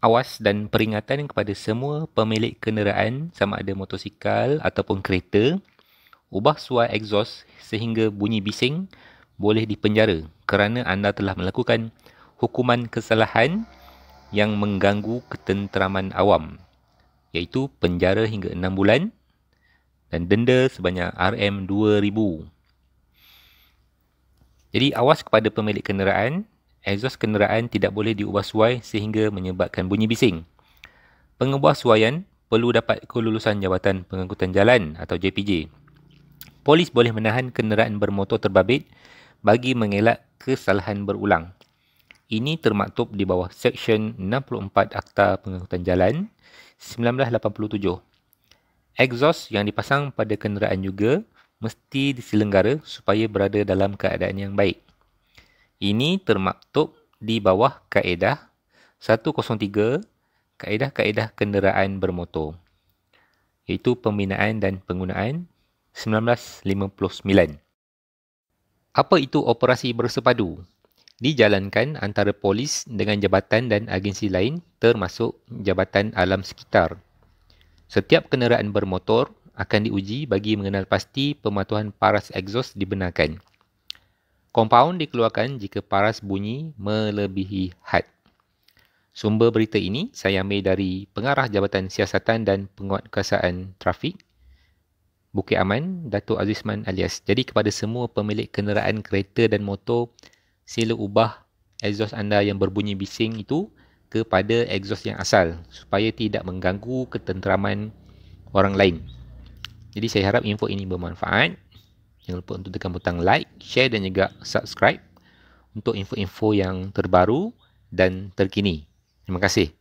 awas dan peringatan kepada semua pemilik kenderaan sama ada motosikal ataupun kereta ubah suai exhaust sehingga bunyi bising boleh dipenjara kerana anda telah melakukan hukuman kesalahan yang mengganggu ketenteraman awam iaitu penjara hingga 6 bulan dan denda sebanyak RM2000 jadi awas kepada pemilik kenderaan exhaust kenderaan tidak boleh diubah suai sehingga menyebabkan bunyi bising. Pengubah suaian perlu dapat kelulusan Jabatan Pengangkutan Jalan atau JPJ. Polis boleh menahan kenderaan bermotor terbabit bagi mengelak kesalahan berulang. Ini termaktub di bawah Seksyen 64 Akta Pengangkutan Jalan 1987. Exhaust yang dipasang pada kenderaan juga mesti diselenggara supaya berada dalam keadaan yang baik. Ini termaktub di bawah kaedah 103 kaedah-kaedah kenderaan bermotor iaitu pembinaan dan penggunaan 1959. Apa itu operasi bersepadu? Dijalankan antara polis dengan jabatan dan agensi lain termasuk jabatan alam sekitar. Setiap kenderaan bermotor akan diuji bagi mengenal pasti pematuhan paras exhaust dibenarkan. Compound dikeluarkan jika paras bunyi melebihi had. Sumber berita ini saya ambil dari Pengarah Jabatan Siasatan dan Penguatkuasaan Trafik Bukit Aman, Datuk Azizman alias. Jadi kepada semua pemilik kenderaan kereta dan motor, sila ubah exhaust anda yang berbunyi bising itu kepada exhaust yang asal supaya tidak mengganggu ketenteraman orang lain. Jadi saya harap info ini bermanfaat. Jangan lupa untuk tekan butang like, share dan juga subscribe untuk info-info yang terbaru dan terkini. Terima kasih.